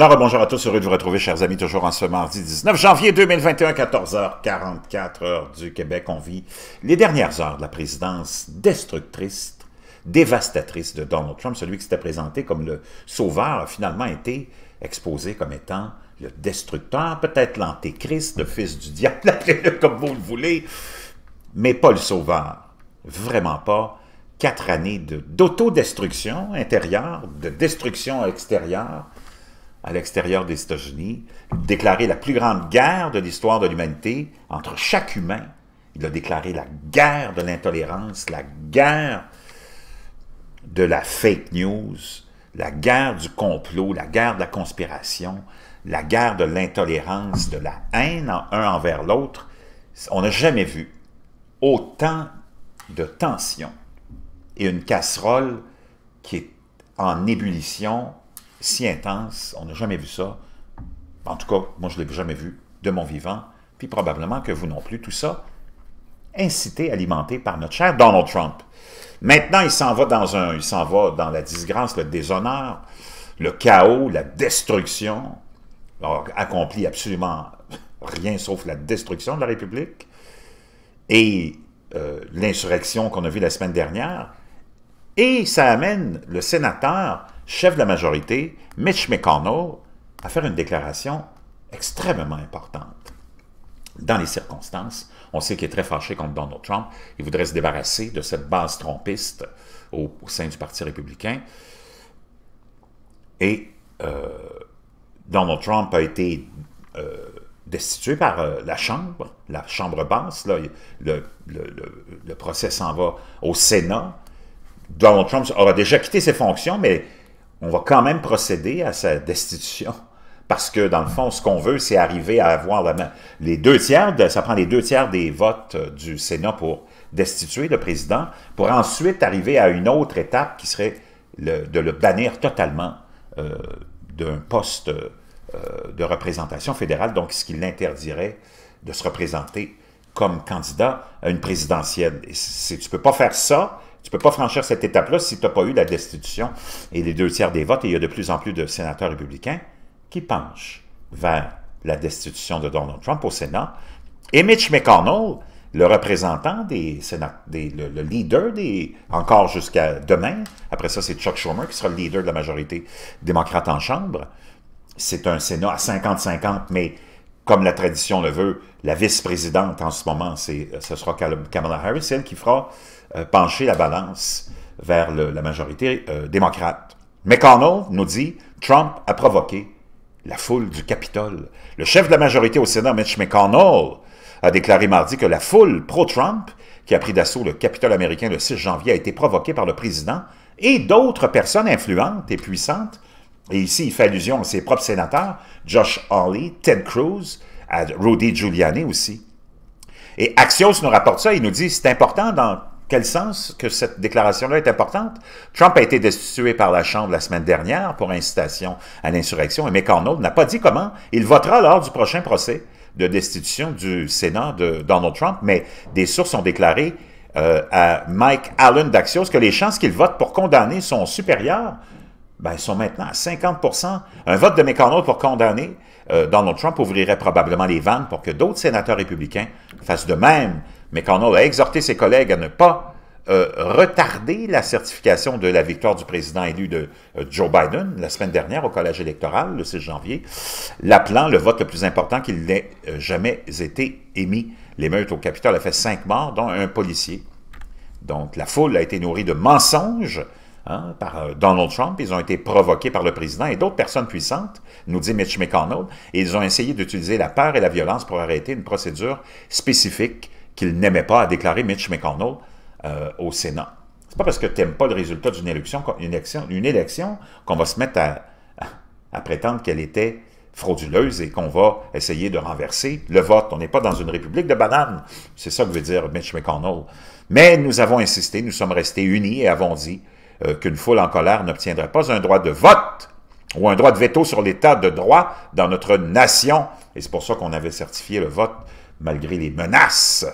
Alors bonjour à tous, heureux de vous retrouver, chers amis, toujours en ce mardi 19 janvier 2021, 14h44 heure du Québec. On vit les dernières heures de la présidence destructrice, dévastatrice de Donald Trump. Celui qui s'était présenté comme le sauveur a finalement été exposé comme étant le destructeur, peut-être l'antéchrist, le fils du diable, appelez-le comme vous le voulez, mais pas le sauveur. Vraiment pas. Quatre années d'autodestruction intérieure, de destruction extérieure, à l'extérieur des États-Unis, déclaré la plus grande guerre de l'histoire de l'humanité entre chaque humain. Il a déclaré la guerre de l'intolérance, la guerre de la fake news, la guerre du complot, la guerre de la conspiration, la guerre de l'intolérance, de la haine un envers l'autre. On n'a jamais vu autant de tensions et une casserole qui est en ébullition si intense, on n'a jamais vu ça. En tout cas, moi, je ne l'ai jamais vu de mon vivant, puis probablement que vous non plus. Tout ça, incité, alimenté par notre cher Donald Trump. Maintenant, il s'en va dans un, il s'en va dans la disgrâce, le déshonneur, le chaos, la destruction. Alors, accompli absolument rien sauf la destruction de la République et euh, l'insurrection qu'on a vue la semaine dernière. Et ça amène le sénateur chef de la majorité, Mitch McConnell, à faire une déclaration extrêmement importante. Dans les circonstances, on sait qu'il est très fâché contre Donald Trump. Il voudrait se débarrasser de cette base trompiste au, sein du Parti républicain. Et euh, Donald Trump a été euh, destitué par euh, la Chambre, la Chambre basse. le, le procès s'en va au Sénat. Donald Trump aura déjà quitté ses fonctions, mais on va quand même procéder à sa destitution. Parce que, dans le fond, ce qu'on veut, c'est arriver à avoir les deux tiers, ça prend les deux tiers des votes euh, du Sénat pour destituer le président, pour ensuite arriver à une autre étape qui serait de le bannir totalement euh, d'un poste euh, de représentation fédérale, donc ce qui l'interdirait de se représenter comme candidat à une présidentielle. si tu ne peux pas faire ça, tu peux pas franchir cette étape-là si tu n'as pas eu la destitution et les deux tiers des votes. Et il y a de plus en plus de sénateurs républicains qui penchent vers la destitution de Donald Trump au Sénat. Et Mitch McConnell, le représentant des sénateurs, le, le, leader des, encore jusqu'à demain, après ça c'est Chuck Schumer qui sera le leader de la majorité démocrate en Chambre. C'est un Sénat à 50-50, mais comme la tradition le veut, la vice-présidente en ce moment, euh, ce sera Kamala Harris, qui fera euh, pencher la balance vers la majorité euh, démocrate. McConnell nous dit Trump a provoqué la foule du Capitole. Le chef de la majorité au Sénat, Mitch McConnell, a déclaré mardi que la foule pro-Trump qui a pris d'assaut le Capitole américain le 6 janvier a été provoquée par le président et d'autres personnes influentes et puissantes et ici, il fait allusion à ses propres sénateurs, Josh Hawley, Ted Cruz, à Rudy Giuliani aussi. Et Axios nous rapporte ça, il nous dit, c'est important dans quel sens que cette déclaration-là est importante? Trump a été destitué par la Chambre la semaine dernière pour incitation à l'insurrection et McConnell n'a pas dit comment. Il votera lors du prochain procès de destitution du Sénat de Donald Trump, mais des sources ont déclaré euh, à Mike Allen d'Axios que les chances qu'il vote pour condamner sont supérieures ben, ils sont maintenant à 50 Un vote de McConnell pour condamner euh, Donald Trump ouvrirait probablement les vannes pour que d'autres sénateurs républicains fassent de même. McConnell a exhorté ses collègues à ne pas euh, retarder la certification de la victoire du président élu de euh, Joe Biden la semaine dernière au collège électoral, le 6 janvier, l'appelant le vote le plus important qu'il n'ait jamais été émis. L'émeute au Capitole a fait cinq morts, dont un policier. Donc la foule a été nourrie de mensonges Hein, par euh, Donald Trump, ils ont été provoqués par le président et d'autres personnes puissantes, nous dit Mitch McConnell, et ils ont essayé d'utiliser la peur et la violence pour arrêter une procédure spécifique qu'ils n'aimaient pas, a déclaré Mitch McConnell euh, au Sénat. C'est pas parce que tu n'aimes pas le résultat d'une élection, qu'on va se mettre à, à prétendre qu'elle était frauduleuse et qu'on va essayer de renverser le vote. On n'est pas dans une république de bananes. C'est ça que veut dire Mitch McConnell. Mais nous avons insisté, nous sommes restés unis et avons dit euh, qu'une foule en colère n'obtiendrait pas un droit de vote ou un droit de veto sur l'état de droit dans notre nation. Et c'est pour ça qu'on avait certifié le vote malgré les menaces.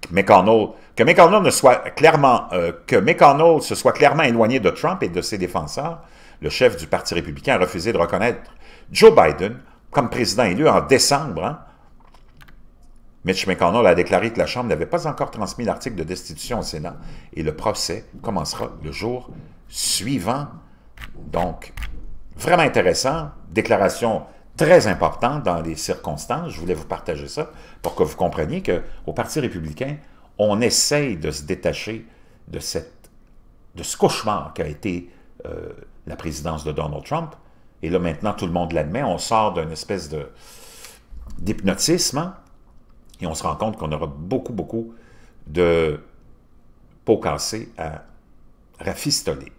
que McConnell ne soit clairement, euh, que McConnell se soit clairement éloigné de Trump et de ses défenseurs, le chef du Parti républicain a refusé de reconnaître Joe Biden comme président élu en décembre, hein. Mitch McConnell a déclaré que la Chambre n'avait pas encore transmis l'article de destitution au Sénat et le procès commencera le jour suivant. Donc, vraiment intéressant, déclaration très importante dans les circonstances. Je voulais vous partager ça pour que vous compreniez qu'au Parti républicain, on essaye de se détacher de, cette, de ce cauchemar qu'a été euh, la présidence de Donald Trump. Et là, maintenant, tout le monde l'admet. On sort d'une espèce d'hypnotisme. Hein? Et on se rend compte qu'on aura beaucoup, beaucoup de pots cassés à rafistoler.